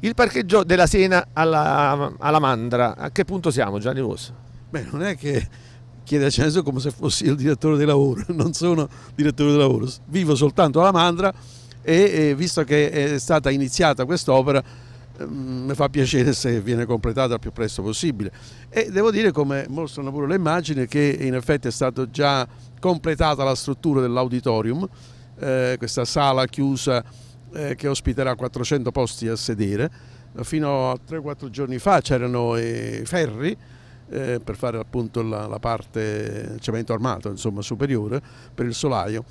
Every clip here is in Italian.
Il parcheggio della Siena alla, alla Mandra, a che punto siamo Gianni Vosso? Beh, non è che chiede a Censo come se fossi il direttore di lavoro, non sono direttore di lavoro, vivo soltanto alla Mandra e, e visto che è stata iniziata quest'opera ehm, mi fa piacere se viene completata il più presto possibile e devo dire come mostrano pure le immagini che in effetti è stata già completata la struttura dell'auditorium, eh, questa sala chiusa eh, che ospiterà 400 posti a sedere. Fino a 3-4 giorni fa c'erano i ferri eh, per fare appunto la, la parte cemento armato insomma, superiore per il solaio.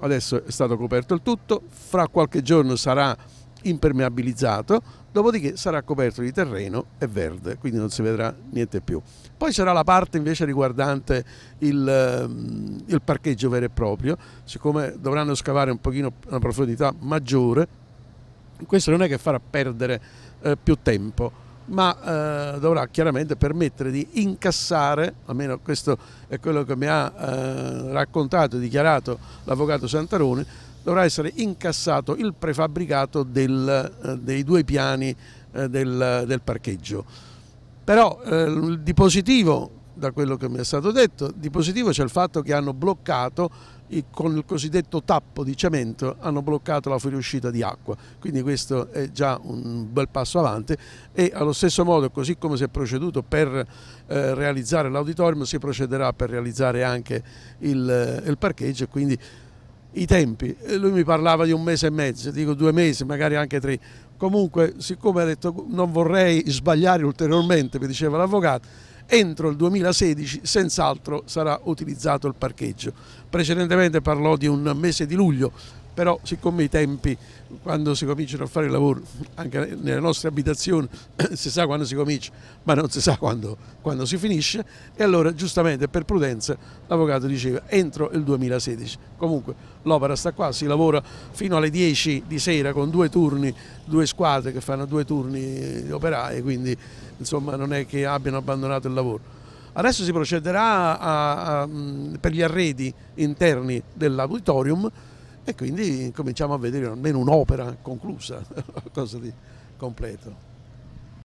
Adesso è stato coperto il tutto, fra qualche giorno sarà impermeabilizzato, dopodiché sarà coperto di terreno e verde, quindi non si vedrà niente più. Poi c'era la parte invece riguardante il, ehm, il, parcheggio vero e proprio, siccome dovranno scavare un pochino una profondità maggiore, questo non è che farà perdere eh, più tempo, ma eh, dovrà chiaramente permettere di incassare, almeno questo è quello che mi ha eh, raccontato e dichiarato l'avvocato Santarone, dovrà essere incassato il prefabbricato del, eh, dei due piani eh, del, del, parcheggio. Però eh, di positivo, da quello che mi è stato detto, di positivo c'è il fatto che hanno bloccato con il cosiddetto tappo di cemento hanno bloccato la fuoriuscita di acqua, quindi questo è già un bel passo avanti e allo stesso modo, così come si è proceduto per eh, realizzare l'auditorium, si procederà per realizzare anche il, il parcheggio e quindi i tempi. Lui mi parlava di un mese e mezzo, dico due mesi, magari anche tre. Comunque, siccome ha detto non vorrei sbagliare ulteriormente, mi diceva l'avvocato, entro il 2016 senz'altro sarà utilizzato il parcheggio. Precedentemente parlò di un mese di luglio, però siccome i tempi quando si cominciano a fare il lavoro anche nelle nostre abitazioni si sa quando si comincia ma non si sa quando, quando si finisce e allora giustamente per prudenza l'avvocato diceva entro il 2016 comunque l'opera sta qua si lavora fino alle 10 di sera con due turni due squadre che fanno due turni operai quindi insomma non è che abbiano abbandonato il lavoro Adesso si procederà a, a, per gli arredi interni dell'auditorium e quindi cominciamo a vedere almeno un'opera conclusa, qualcosa di completo.